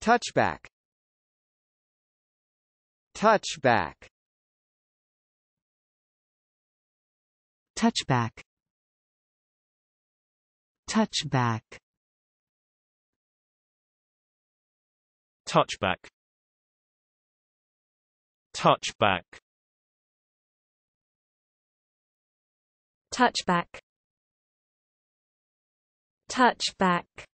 Touchback Touchback Touchback Touchback Touchback Touchback Touchback Touchback